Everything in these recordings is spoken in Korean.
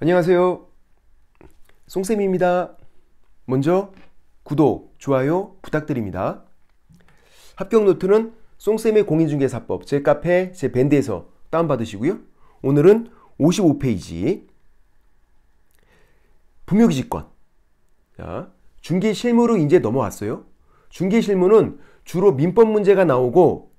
안녕하세요. 송쌤입니다. 먼저 구독, 좋아요 부탁드립니다. 합격 노트는 송쌤의 공인중개사법 제 카페, 제 밴드에서 다운받으시고요. 오늘은 55페이지 분묘기지권 자, 중개실무로 이제 넘어왔어요. 중개실무는 주로 민법 문제가 나오고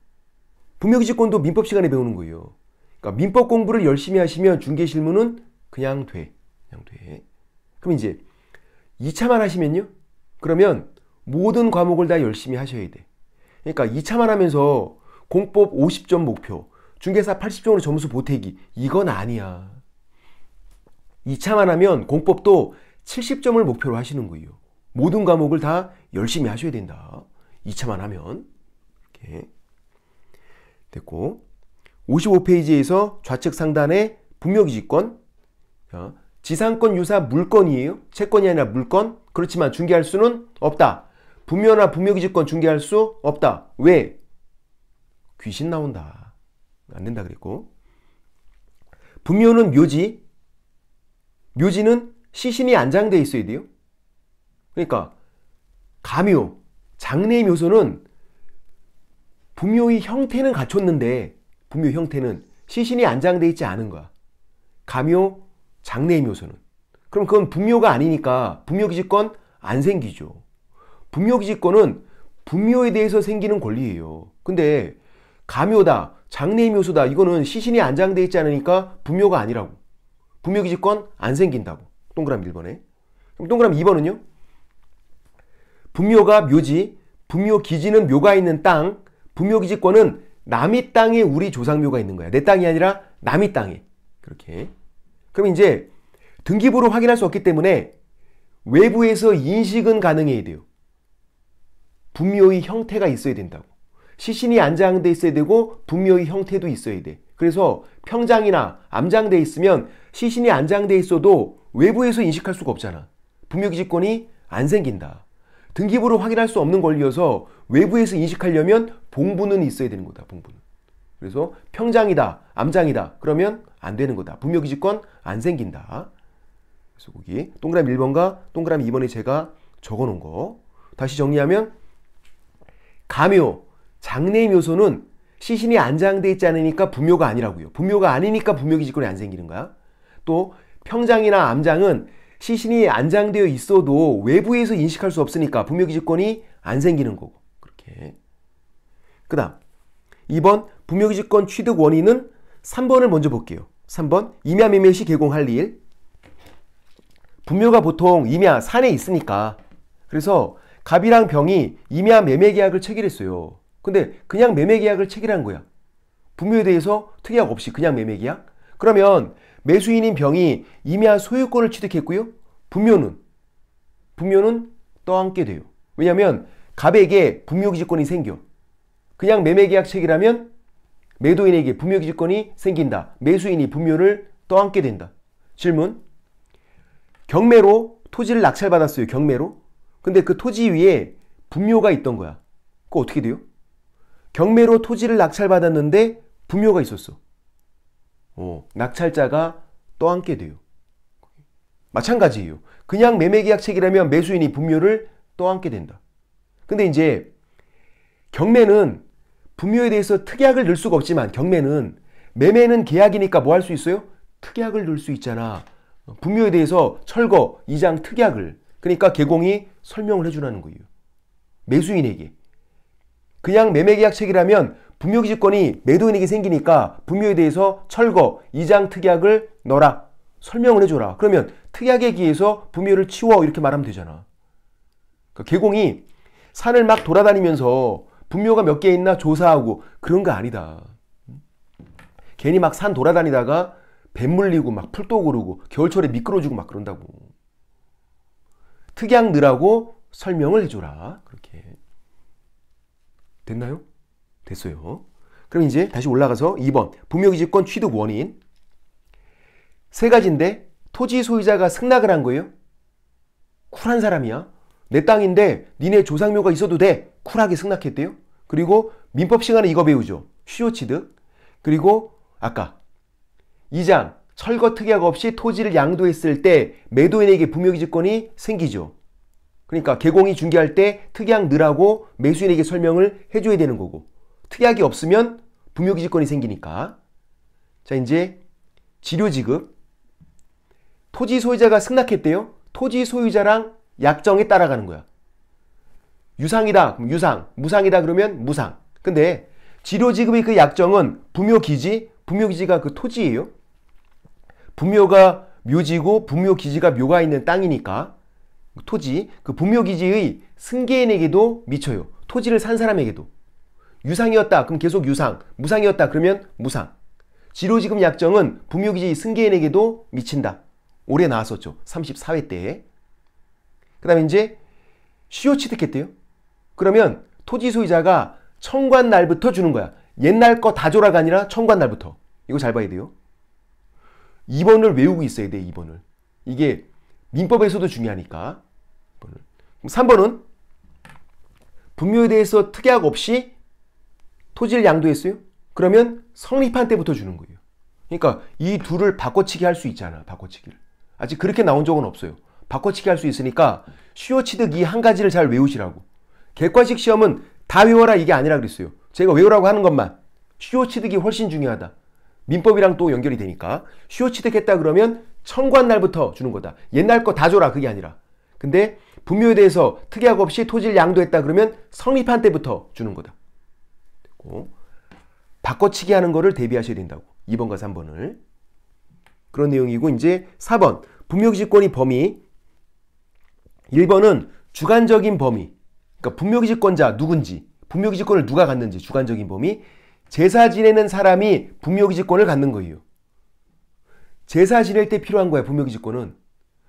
분묘기지권도 민법 시간에 배우는 거예요. 그러니까 민법 공부를 열심히 하시면 중개실무는 그냥 돼. 그냥 돼. 그럼 이제 2차만 하시면요. 그러면 모든 과목을 다 열심히 하셔야 돼. 그러니까 2차만 하면서 공법 50점 목표, 중개사 80점으로 점수 보태기 이건 아니야. 2차만 하면 공법도 70점을 목표로 하시는 거예요. 모든 과목을 다 열심히 하셔야 된다. 2차만 하면 이렇게 됐고 55페이지에서 좌측 상단에 분묘기지권 어? 지상권 유사 물건이에요. 채권이 아니라 물건. 그렇지만 중개할 수는 없다. 부묘나 부묘기지권 중개할 수 없다. 왜? 귀신 나온다. 안 된다 그랬고. 부묘는 묘지. 묘지는 시신이 안장돼 있어야 돼요. 그러니까 가묘, 장례 묘소는 부묘의 형태는 갖췄는데 부묘 형태는 시신이 안장돼 있지 않은 거야. 가묘, 장래의 묘소는. 그럼 그건 분묘가 아니니까 분묘기지권 안 생기죠. 분묘기지권은 분묘에 대해서 생기는 권리예요. 근데 가묘다, 장래의 묘소다 이거는 시신이 안장돼 있지 않으니까 분묘가 아니라고. 분묘기지권 안 생긴다고. 동그라미 1번에. 그럼 동그라미 2번은요? 분묘가 묘지, 분묘기지는 묘가 있는 땅, 분묘기지권은 남의 땅에 우리 조상묘가 있는 거야. 내 땅이 아니라 남의 땅에. 그렇게. 그럼 이제 등기부로 확인할 수 없기 때문에 외부에서 인식은 가능해야 돼요. 분묘의 형태가 있어야 된다고. 시신이 안장돼 있어야 되고 분묘의 형태도 있어야 돼. 그래서 평장이나 암장돼 있으면 시신이 안장돼 있어도 외부에서 인식할 수가 없잖아. 분묘기지권이 안 생긴다. 등기부로 확인할 수 없는 권리여서 외부에서 인식하려면 봉부는 있어야 되는 거다. 봉부는. 그래서 평장이다, 암장이다. 그러면 안 되는 거다. 분묘기지권 안 생긴다. 그래서 거기 동그라미 1번과 동그라미 2번에 제가 적어 놓은 거. 다시 정리하면 가묘, 장례 묘소는 시신이 안장돼 있지 않으니까 분묘가 아니라고요. 분묘가 아니니까 분묘기지권이 안 생기는 거야. 또 평장이나 암장은 시신이 안장되어 있어도 외부에서 인식할 수 없으니까 분묘기지권이 안 생기는 거고. 그렇게. 그 다음 2번 부묘기지권 취득 원인은 3번을 먼저 볼게요. 3번 임야 매매시 개공할 일 분묘가 보통 임야 산에 있으니까 그래서 갑이랑 병이 임야 매매 계약을 체결했어요. 근데 그냥 매매 계약을 체결한 거야. 분묘에 대해서 특약 없이 그냥 매매 계약? 그러면 매수인인 병이 임야 소유권을 취득했고요. 분묘는 분묘는 떠안게 돼요. 왜냐면 갑에게 분묘기지권이 생겨. 그냥 매매계약 책이라면 매도인에게 분묘기지권이 생긴다. 매수인이 분묘를 떠안게 된다. 질문. 경매로 토지를 낙찰받았어요. 경매로. 근데 그 토지 위에 분묘가 있던 거야. 그거 어떻게 돼요? 경매로 토지를 낙찰받았는데 분묘가 있었어. 어, 낙찰자가 떠안게 돼요. 마찬가지예요. 그냥 매매계약 책이라면 매수인이 분묘를 떠안게 된다. 근데 이제 경매는 분묘에 대해서 특약을 넣을 수가 없지만 경매는 매매는 계약이니까 뭐 할 수 있어요? 특약을 넣을 수 있잖아. 분묘에 대해서 철거, 이장 특약을 그러니까 개공이 설명을 해주라는 거예요. 매수인에게. 그냥 매매계약책이라면 분묘기지권이 매도인에게 생기니까 분묘에 대해서 철거, 이장 특약을 넣어라. 설명을 해줘라. 그러면 특약에 기해서 분묘를 치워 이렇게 말하면 되잖아. 그러니까 개공이 산을 막 돌아다니면서 분묘가 몇 개 있나 조사하고 그런 거 아니다. 괜히 막 산 돌아다니다가 뱀 물리고 막 풀도 오르고 겨울철에 미끄러지고 막 그런다고. 특약 넣으라고 설명을 해줘라. 그렇게. 됐나요? 됐어요. 그럼 이제 다시 올라가서 2번 분묘기지권 취득 원인 세 가지인데 토지 소유자가 승낙을 한 거예요? 쿨한 사람이야. 내 땅인데 니네 조상묘가 있어도 돼. 쿨하게 승낙했대요. 그리고 민법 시간에 이거 배우죠. 쉬오치득. 그리고 아까 2장 철거 특약 없이 토지를 양도했을 때 매도인에게 부묘기지권이 생기죠. 그러니까 개공이 중개할 때 특약 느라고 매수인에게 설명을 해줘야 되는 거고 특약이 없으면 부묘기지권이 생기니까 자 이제 지료지급 토지 소유자가 승낙했대요. 토지 소유자랑 약정에 따라가는 거야. 유상이다. 그럼 유상. 무상이다. 그러면 무상. 근데 지료지급의 그 약정은 부묘기지. 부묘기지가 그 토지예요. 부묘가 묘지고 부묘기지가 묘가 있는 땅이니까 토지. 그 부묘기지의 승계인에게도 미쳐요. 토지를 산 사람에게도. 유상이었다. 그럼 계속 유상. 무상이었다. 그러면 무상. 지료지급 약정은 부묘기지 승계인에게도 미친다. 올해 나왔었죠. 34회 때에. 그 다음에 이제 시효 취득했대요. 그러면 토지 소유자가 청구한 날부터 주는 거야. 옛날 거다 줘라가 아니라 청구한 날부터. 이거 잘 봐야 돼요. 2번을 외우고 있어야 돼, 2번을. 이게 민법에서도 중요하니까. 3번은 분묘에 대해서 특약 없이 토지를 양도했어요. 그러면 성립한 때부터 주는 거예요. 그러니까 이 둘을 바꿔치기 할 수 있잖아, 바꿔치기를. 아직 그렇게 나온 적은 없어요. 바꿔치기 할 수 있으니까 수요 취득 이 한 가지를 잘 외우시라고. 객관식 시험은 다 외워라 이게 아니라 그랬어요. 제가 외우라고 하는 것만 수요 취득이 훨씬 중요하다. 민법이랑 또 연결이 되니까 수요 취득했다 그러면 청구한 날부터 주는 거다. 옛날 거 다 줘라 그게 아니라. 근데 분묘에 대해서 특약 없이 토지를 양도했다 그러면 성립한 때부터 주는 거다. 바꿔치기 하는 거를 대비하셔야 된다고. 2번과 3번을. 그런 내용이고 이제 4번 분묘기지권이 범위 1번은 주관적인 범위. 그러니까 분묘기지권자 누군지, 분묘기지권을 누가 갖는지 주관적인 범위. 제사 지내는 사람이 분묘기지권을 갖는 거예요. 제사 지낼 때 필요한 거야, 분묘기지권은.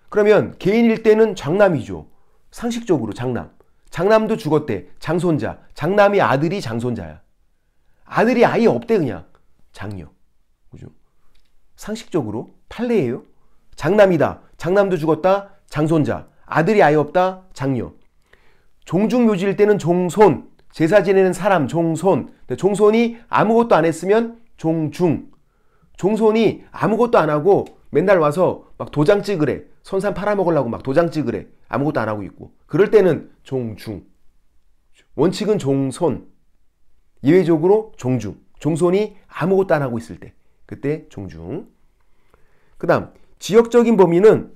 그러면 개인일 때는 장남이죠. 상식적으로 장남. 장남도 죽었대. 장손자. 장남이 아들이 장손자야. 아들이 아예 없대 그냥. 장녀. 그죠? 상식적으로 판례예요. 장남이다. 장남도 죽었다. 장손자. 아들이 아예 없다 장녀. 종중묘지일 때는 종손, 제사 지내는 사람 종손. 근데 종손이 아무것도 안 했으면 종중. 종손이 아무것도 안 하고 맨날 와서 막 도장 찍으래. 선산 팔아먹으려고 막 도장 찍으래. 아무것도 안 하고 있고. 그럴 때는 종중. 원칙은 종손. 예외적으로 종중. 종손이 아무것도 안 하고 있을 때. 그때 종중. 그 다음, 지역적인 범위는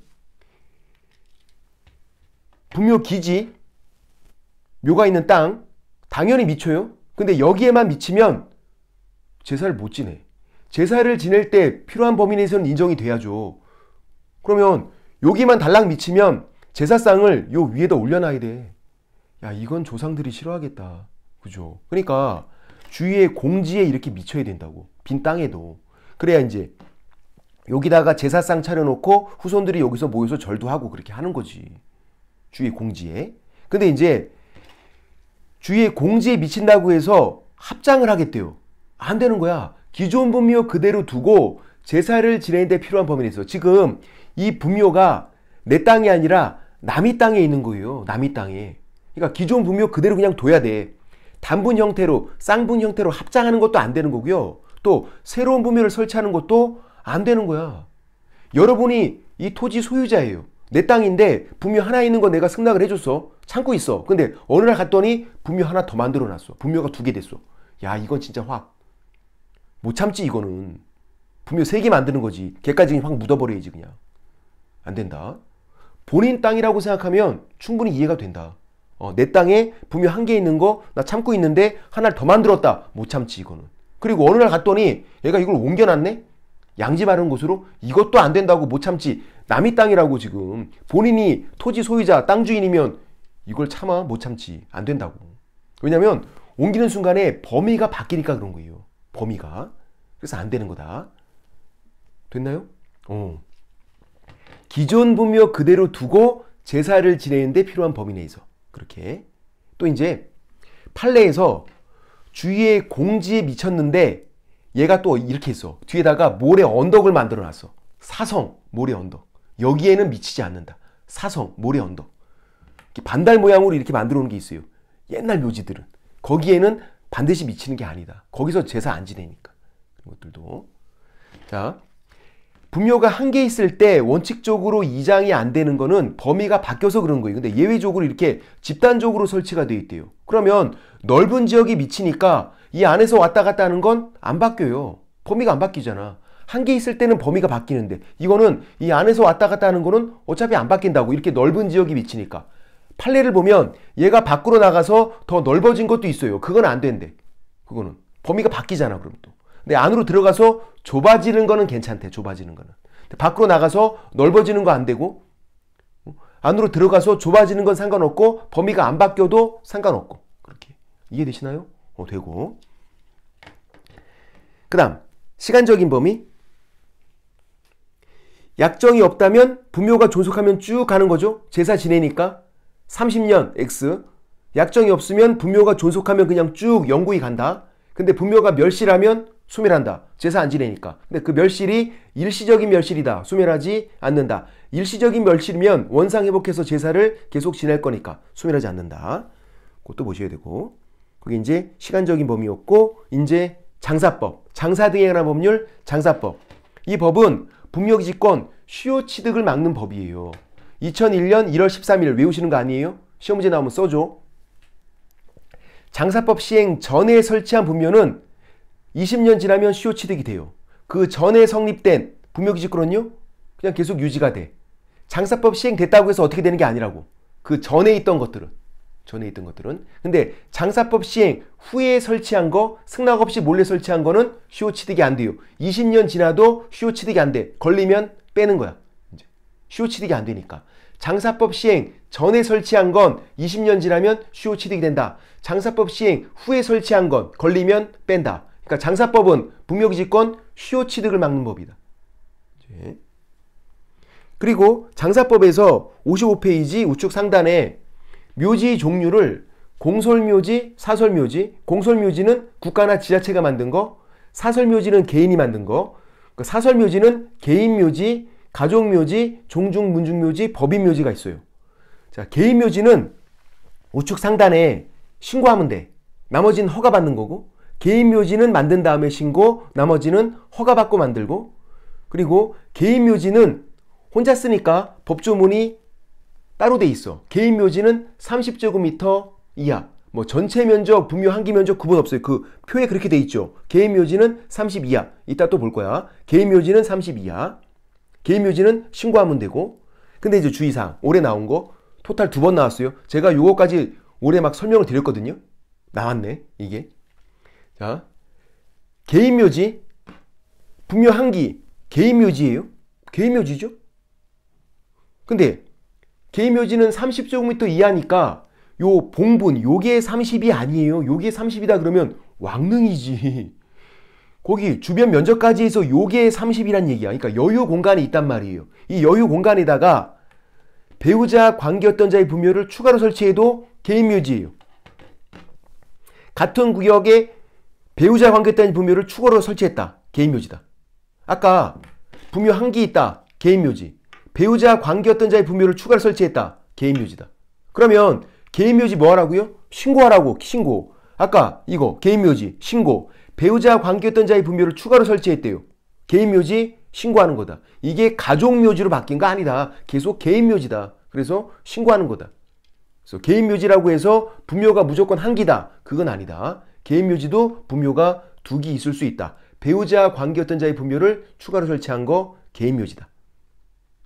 분묘 기지, 묘가 있는 땅, 당연히 미쳐요. 근데 여기에만 미치면 제사를 못 지내. 제사를 지낼 때 필요한 범위 내에서는 인정이 돼야죠. 그러면 여기만 달랑 미치면 제사상을 요 위에다 올려놔야 돼. 야, 이건 조상들이 싫어하겠다. 그죠? 그러니까 주위의 공지에 이렇게 미쳐야 된다고. 빈 땅에도. 그래야 이제 여기다가 제사상 차려놓고 후손들이 여기서 모여서 절도 하고 그렇게 하는 거지. 주의 공지에. 근데 이제 주의 공지에 미친다고 해서 합장을 하겠대요. 안 되는 거야. 기존 분묘 그대로 두고 제사를 지내는 데 필요한 범위 내에서 지금 이 분묘가 내 땅이 아니라 남이 땅에 있는 거예요. 남이 땅에. 그러니까 기존 분묘 그대로 그냥 둬야 돼. 단분 형태로 쌍분 형태로 합장하는 것도 안 되는 거고요. 또 새로운 분묘를 설치하는 것도 안 되는 거야. 여러분이 이 토지 소유자예요. 내 땅인데 분묘 하나 있는 거 내가 승낙을 해줬어. 참고 있어. 근데 어느 날 갔더니 분묘 하나 더 만들어놨어. 분묘가 두 개 됐어. 야 이건 진짜 확. 못 참지 이거는. 분묘 세 개 만드는 거지. 개까지확 묻어버려야지 그냥. 안 된다. 본인 땅이라고 생각하면 충분히 이해가 된다. 어, 내 땅에 분묘 한 개 있는 거 나 참고 있는데 하나를 더 만들었다. 못 참지 이거는. 그리고 어느 날 갔더니 얘가 이걸 옮겨놨네? 양지 바른 곳으로 이것도 안 된다고 못 참지 남이 땅이라고 지금 본인이 토지 소유자 땅 주인이면 이걸 참아 못 참지 안 된다고 왜냐면 옮기는 순간에 범위가 바뀌니까 그런 거예요 범위가 그래서 안 되는 거다 됐나요? 어. 기존 분묘 그대로 두고 제사를 지내는데 필요한 범위 내에서 그렇게 또 이제 판례에서 주위에 공지에 미쳤는데 얘가 또 이렇게 있어. 뒤에다가 모래 언덕을 만들어 놨어. 사성, 모래 언덕. 여기에는 미치지 않는다. 사성, 모래 언덕. 반달 모양으로 이렇게 만들어 놓은 게 있어요. 옛날 묘지들은. 거기에는 반드시 미치는 게 아니다. 거기서 제사 안 지내니까. 그런 것들도. 자. 분묘가 한 개 있을 때 원칙적으로 이장이 안 되는 거는 범위가 바뀌어서 그런 거예요. 근데 예외적으로 이렇게 집단적으로 설치가 돼 있대요. 그러면 넓은 지역이 미치니까 이 안에서 왔다 갔다 하는 건 안 바뀌어요. 범위가 안 바뀌잖아. 한 개 있을 때는 범위가 바뀌는데 이거는 이 안에서 왔다 갔다 하는 거는 어차피 안 바뀐다고 이렇게 넓은 지역이 미치니까 판례를 보면 얘가 밖으로 나가서 더 넓어진 것도 있어요. 그건 안 된대. 그거는 범위가 바뀌잖아 그럼 또. 근데 안으로 들어가서 좁아지는 거는 괜찮대. 좁아지는 거는. 밖으로 나가서 넓어지는 거 안 되고 안으로 들어가서 좁아지는 건 상관없고 범위가 안 바뀌어도 상관없고 그렇게 이해되시나요? 뭐 되고 그 다음 시간적인 범위 약정이 없다면 부묘가 존속하면 쭉 가는 거죠. 제사 지내니까 30년 X 약정이 없으면 분묘가 존속하면 그냥 쭉 영구히 간다. 근데 분묘가 멸실하면 소멸한다. 제사 안 지내니까. 근데 그 멸실이 일시적인 멸실이다. 소멸하지 않는다. 일시적인 멸실이면 원상 회복해서 제사를 계속 지낼 거니까 소멸하지 않는다. 그것도 보셔야 되고. 그게 이제 시간적인 범위였고 이제 장사법, 장사 등에 관한 법률, 장사법. 이 법은 분묘기지권 수요 취득을 막는 법이에요. 2001년 1월 13일 외우시는 거 아니에요? 시험 문제 나오면 써줘. 장사법 시행 전에 설치한 분묘는 20년 지나면 수요 취득이 돼요. 그 전에 성립된 분묘기지권은요? 그냥 계속 유지가 돼. 장사법 시행됐다고 해서 어떻게 되는 게 아니라고. 그 전에 있던 것들은. 전에 있던 것들은 근데 장사법 시행 후에 설치한 거 승낙 없이 몰래 설치한 거는 쇼호 취득이 안 돼요 20년 지나도 쇼호 취득이 안돼 걸리면 빼는 거야 이제 쉬호 취득이 안 되니까 장사법 시행 전에 설치한 건 20년 지나면 쇼호 취득이 된다 장사법 시행 후에 설치한 건 걸리면 뺀다 그러니까 장사법은 분묘기지권 쇼호 취득을 막는 법이다 그리고 장사법에서 55페이지 우측 상단에 묘지 종류를 공설묘지, 사설묘지, 공설묘지는 국가나 지자체가 만든 거, 사설묘지는 개인이 만든 거, 그 사설묘지는 개인묘지, 가족묘지, 종중문중묘지, 법인묘지가 있어요. 자, 개인묘지는 우측 상단에 신고하면 돼. 나머지는 허가받는 거고, 개인묘지는 만든 다음에 신고, 나머지는 허가받고 만들고, 그리고 개인묘지는 혼자 쓰니까 법조문이 따로 돼 있어. 개인 묘지는 30제곱미터 이하. 뭐 전체 면적, 분묘 한기 면적 구분 없어요. 그 표에 그렇게 돼 있죠. 개인 묘지는 30 이하. 이따 또 볼 거야. 개인 묘지는 30 이하. 개인 묘지는 신고하면 되고. 근데 이제 주의사항. 올해 나온 거 토탈 두 번 나왔어요. 제가 요거까지 올해 막 설명을 드렸거든요. 나왔네. 이게. 자. 개인 묘지 분묘 한기 개인 묘지예요. 개인 묘지죠. 근데 개인 묘지는 30제곱미터 이하니까 요 봉분 요게 30이 아니에요. 요게 30이다 그러면 왕릉이지. 거기 주변 면적까지 해서 요게 30이란 얘기야. 그러니까 여유 공간이 있단 말이에요. 이 여유 공간에다가 배우자 관계였던 자의 분묘를 추가로 설치해도 개인묘지예요. 같은 구역에 배우자 관계였던 분묘를 추가로 설치했다. 개인묘지다. 아까 분묘 한 기 있다. 개인묘지. 배우자와 관계였던 자의 부묘를 추가로 설치했다. 개인묘지다. 그러면 개인묘지 뭐 하라고요? 신고하라고. 신고. 아까 이거 개인묘지 신고. 배우자와 관계였던 자의 부묘를 추가로 설치했대요. 개인묘지 신고하는 거다. 이게 가족묘지로 바뀐 거 아니다. 계속 개인묘지다. 그래서 신고하는 거다. 그래서 개인묘지라고 해서 부묘가 무조건 한 기다. 그건 아니다. 개인묘지도 부묘가 두 기 있을 수 있다. 배우자와 관계였던 자의 부묘를 추가로 설치한 거 개인묘지다.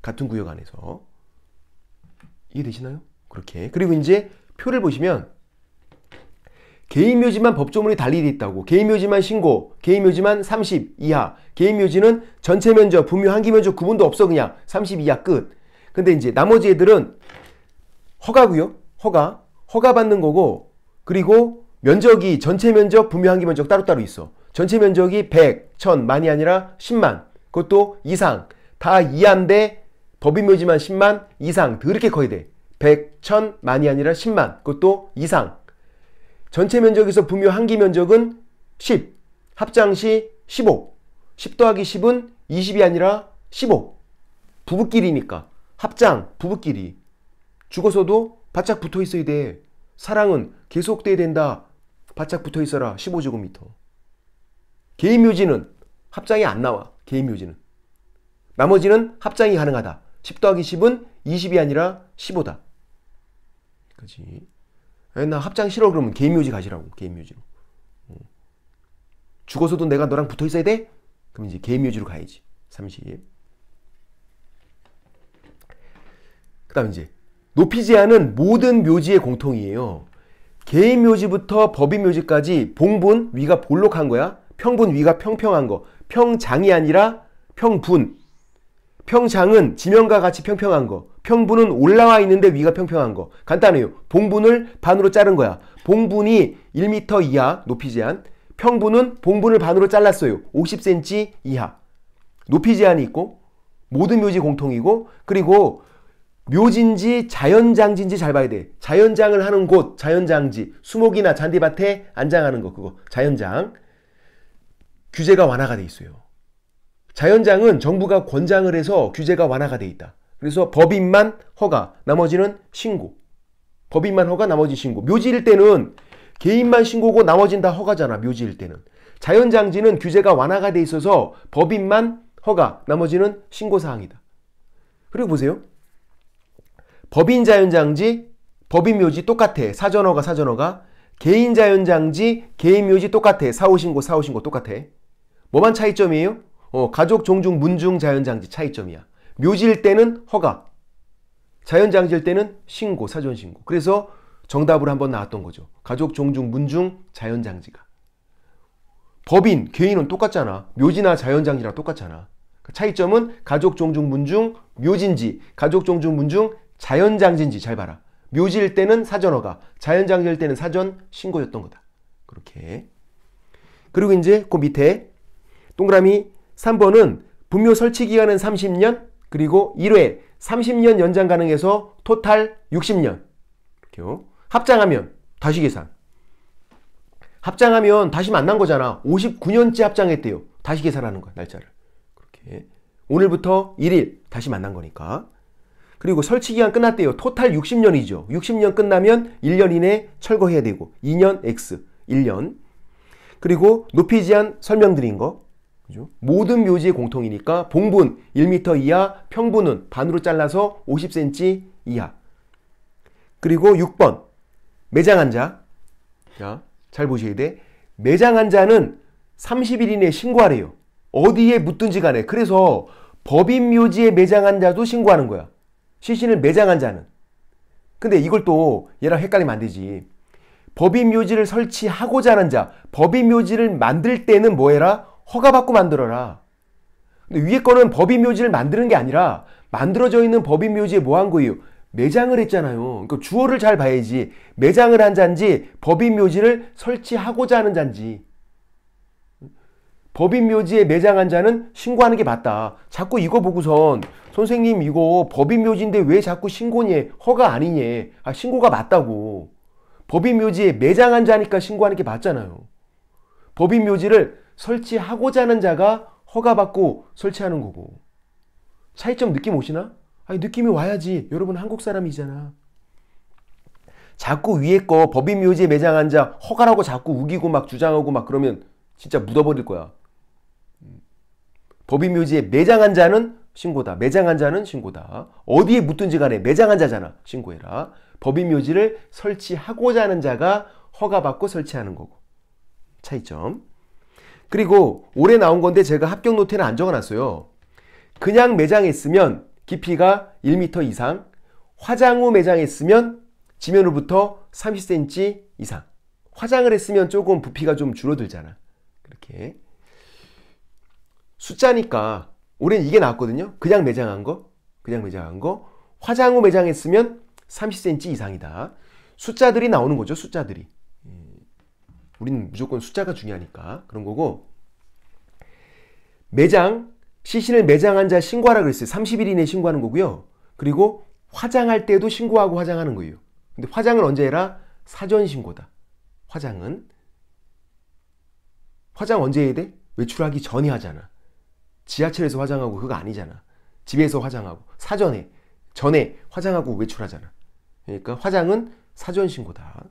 같은 구역 안에서 이해되시나요? 그렇게 그리고 이제 표를 보시면 개인 묘지만 법조문이 달리 돼 있다고 개인 묘지만 신고 개인 묘지만 30 이하 개인 묘지는 전체 면적 분묘 한기 면적 구분도 없어 그냥 30 이하 끝 근데 이제 나머지 애들은 허가고요 허가 허가 받는 거고 그리고 면적이 전체 면적 분묘 한기 면적 따로따로 있어 전체 면적이 100, 1000만이 아니라 10만 그것도 이상 다이하데 법인 묘지만 10만 이상 더럽게 커야 돼. 100, 1000, 만이 아니라 10만. 그것도 이상. 전체 면적에서 분묘 한기 면적은 10. 합장 시 15. 10 더하기 10은 20이 아니라 15. 부부끼리니까. 합장, 부부끼리. 죽어서도 바짝 붙어 있어야 돼. 사랑은 계속돼야 된다. 바짝 붙어 있어라. 15제곱미터. 개인 묘지는 합장이 안 나와. 개인 묘지는. 나머지는 합장이 가능하다. 10 더하기 10은 20이 아니라 15다. 그지? 나 합장 싫어 그러면 개묘지 가시라고 개묘지로 어. 죽어서도 내가 너랑 붙어 있어야 돼? 그럼 이제 개묘지로 가야지. 30. 그 다음 이제 높이 제한은 모든 묘지의 공통이에요. 개 묘지부터 법인 묘지까지 봉분 위가 볼록한 거야. 평분 위가 평평한 거. 평장이 아니라 평분. 평상은 지면과 같이 평평한 거. 평분은 올라와 있는데 위가 평평한 거. 간단해요. 봉분을 반으로 자른 거야. 봉분이 1m 이하 높이 제한. 평분은 봉분을 반으로 잘랐어요. 50cm 이하. 높이 제한이 있고 모든 묘지 공통이고 그리고 묘진지 자연장진지 잘 봐야 돼. 자연장을 하는 곳, 자연장지. 수목이나 잔디밭에 안장하는 거 그거. 자연장. 규제가 완화가 돼 있어요. 자연장은 정부가 권장을 해서 규제가 완화가 돼 있다. 그래서 법인만 허가, 나머지는 신고. 법인만 허가, 나머지 신고. 묘지일 때는 개인만 신고고 나머진 다 허가잖아. 묘지일 때는. 자연장지는 규제가 완화가 돼 있어서 법인만 허가, 나머지는 신고 사항이다. 그리고 보세요. 법인 자연장지, 법인 묘지 똑같아. 사전 허가, 사전 허가. 개인 자연장지, 개인 묘지 똑같아. 사후 신고, 사후 신고 똑같아. 뭐만 차이점이에요? 어, 가족, 종중, 문중, 자연장지 차이점이야. 묘지일 때는 허가, 자연장지일 때는 신고, 사전신고. 그래서 정답으로 한번 나왔던 거죠. 가족, 종중, 문중, 자연장지가. 법인, 개인은 똑같잖아. 묘지나 자연장지랑 똑같잖아. 그 차이점은 가족, 종중, 문중, 묘진지, 가족, 종중, 문중, 자연장지인지 잘 봐라. 묘지일 때는 사전허가, 자연장지일 때는 사전신고였던 거다. 그렇게. 그리고 이제 그 밑에 동그라미 3번은 분묘 설치 기간은 30년, 그리고 1회 30년 연장 가능해서 토탈 60년. 이렇게요. 합장하면 다시 계산. 합장하면 다시 만난 거잖아. 59년째 합장했대요. 다시 계산하는 거야, 날짜를. 그렇게. 오늘부터 1일 다시 만난 거니까. 그리고 설치 기간 끝났대요. 토탈 60년이죠. 60년 끝나면 1년 이내 철거해야 되고 2년 X, 1년. 그리고 높이 제한 설명드린 거. 그죠? 모든 묘지의 공통이니까 봉분 1m 이하, 평분은 반으로 잘라서 50cm 이하. 그리고 6번 매장한 자. 자, 잘 보셔야 돼. 매장한 자는 30일 이내에 신고하래요. 어디에 묻든지 간에. 그래서 법인 묘지에 매장한 자도 신고하는 거야. 시신을 매장한 자는. 근데 이걸 또 얘랑 헷갈리면 안 되지. 법인 묘지를 설치하고자 하는 자, 법인 묘지를 만들 때는 뭐 해라? 허가받고 만들어라. 근데 위에 거는 법인 묘지를 만드는 게 아니라 만들어져 있는 법인 묘지에 뭐 한 거예요? 매장을 했잖아요. 그러니까 주어를 잘 봐야지. 매장을 한 잔지 법인 묘지를 설치하고자 하는 잔지. 법인 묘지에 매장한 자는 신고하는 게 맞다. 자꾸 이거 보고선 선생님 이거 법인 묘지인데 왜 자꾸 신고니? 허가 아니니? 아 신고가 맞다고. 법인 묘지에 매장한 자니까 신고하는 게 맞잖아요. 법인 묘지를 설치하고자 하는 자가 허가받고 설치하는 거고. 차이점 느낌 오시나? 아니, 느낌이 와야지. 여러분 한국 사람이잖아. 자꾸 위에 거 법인 묘지에 매장한 자 허가라고 자꾸 우기고 막 주장하고 막 그러면 진짜 묻어버릴 거야. 법인 묘지에 매장한 자는 신고다. 매장한 자는 신고다. 어디에 묻든지 간에 매장한 자잖아. 신고해라. 법인 묘지를 설치하고자 하는 자가 허가받고 설치하는 거고. 차이점. 그리고 올해 나온 건데 제가 합격 노트에는 안 적어놨어요. 그냥 매장했으면 깊이가 1m 이상, 화장 후 매장했으면 지면으로부터 30cm 이상. 화장을 했으면 조금 부피가 좀 줄어들잖아. 그렇게. 숫자니까 올해는 이게 나왔거든요. 그냥 매장한 거, 그냥 매장한 거. 화장 후 매장했으면 30cm 이상이다. 숫자들이 나오는 거죠. 숫자들이. 우리는 무조건 숫자가 중요하니까 그런 거고 매장 시신을 매장한 자 신고하라 그랬어요. 30일 이내에 신고하는 거고요. 그리고 화장할 때도 신고하고 화장하는 거예요. 근데 화장은 언제 해라? 사전 신고다. 화장은 화장 언제 해야 돼? 외출하기 전에 하잖아. 지하철에서 화장하고 그거 아니잖아. 집에서 화장하고 사전에 전에 화장하고 외출하잖아. 그러니까 화장은 사전 신고다.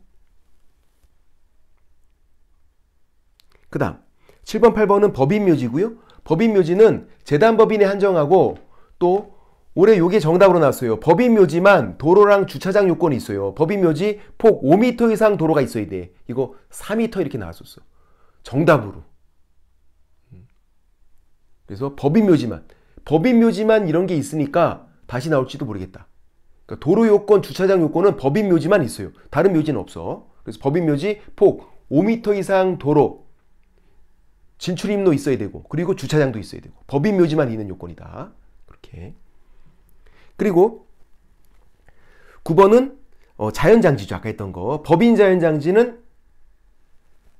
그 다음 7번, 8번은 법인묘지고요. 법인묘지는 재단법인에 한정하고 또 올해 요게 정답으로 나왔어요. 법인묘지만 도로랑 주차장 요건이 있어요. 법인묘지 폭 5m 이상 도로가 있어야 돼. 이거 4m 이렇게 나왔었어. 정답으로. 그래서 법인묘지만 법인묘지만 이런 게 있으니까 다시 나올지도 모르겠다. 그러니까 도로 요건, 주차장 요건은 법인묘지만 있어요. 다른 묘지는 없어. 그래서 법인묘지 폭 5m 이상 도로 진출입로 있어야 되고 그리고 주차장도 있어야 되고 법인 묘지만 있는 요건이다. 그렇게 그리고 9번은 어, 자연장지죠. 아까 했던 거. 법인 자연장지는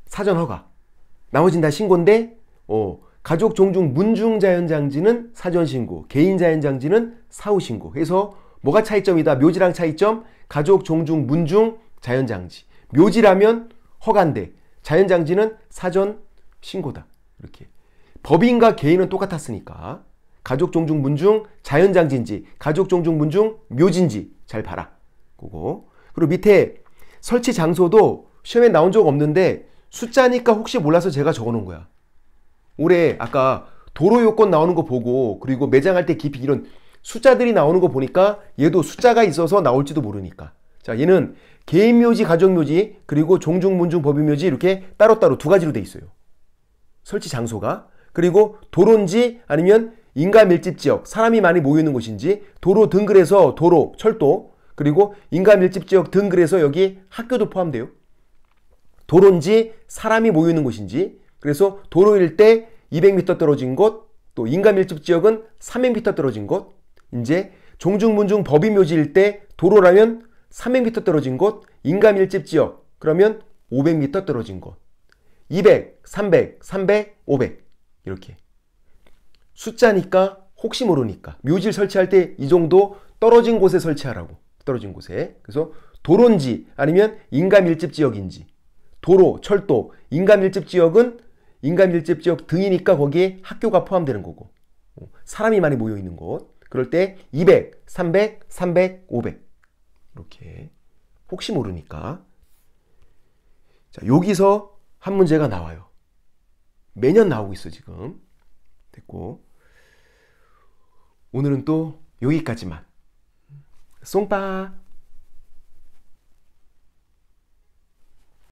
사전허가. 나머지는다 신고인데 어, 가족 종중 문중 자연장지는 사전신고, 개인 자연장지는 사후신고 해서 뭐가 차이점이다? 묘지랑 차이점, 가족 종중 문중 자연장지. 묘지라면 허가인데 자연장지는 사전신고다. 이렇게 법인과 개인은 똑같았으니까 가족 종중 문중 자연장진지 가족 종중 문중 묘진지잘 봐라. 그거 그리고 밑에 설치 장소도 시험에 나온 적 없는데 숫자니까 혹시 몰라서 제가 적어놓은 거야. 올해 아까 도로 요건 나오는 거 보고 그리고 매장할 때 깊이 이런 숫자들이 나오는 거 보니까 얘도 숫자가 있어서 나올지도 모르니까. 자, 얘는 개인 묘지, 가족 묘지, 그리고 종중 문중 법인 묘지 이렇게 따로따로 두 가지로 돼 있어요. 설치 장소가 그리고 도로인지 아니면 인간 밀집 지역, 사람이 많이 모이는 곳인지 도로 등글에서 도로, 철도 그리고 인간 밀집 지역 등글에서 여기 학교도 포함돼요. 도로인지 사람이 모이는 곳인지 그래서 도로일 때 200m 떨어진 곳, 또 인간 밀집 지역은 300m 떨어진 곳, 이제 종중문중 법인묘지일 때 도로라면 300m 떨어진 곳, 인간 밀집 지역 그러면 500m 떨어진 곳. 200, 300, 300, 500 이렇게 숫자니까 혹시 모르니까 묘지를 설치할 때 이 정도 떨어진 곳에 설치하라고 떨어진 곳에 그래서 도로인지 아니면 인감 밀집 지역인지 도로, 철도, 인감 밀집 지역은 인감 밀집 지역 등이니까 거기에 학교가 포함되는 거고 사람이 많이 모여 있는 곳 그럴 때 200, 300, 300, 500 이렇게 혹시 모르니까 자 여기서 한 문제가 나와요. 매년 나오고 있어 지금. 됐고 오늘은 또 여기까지만. 송빠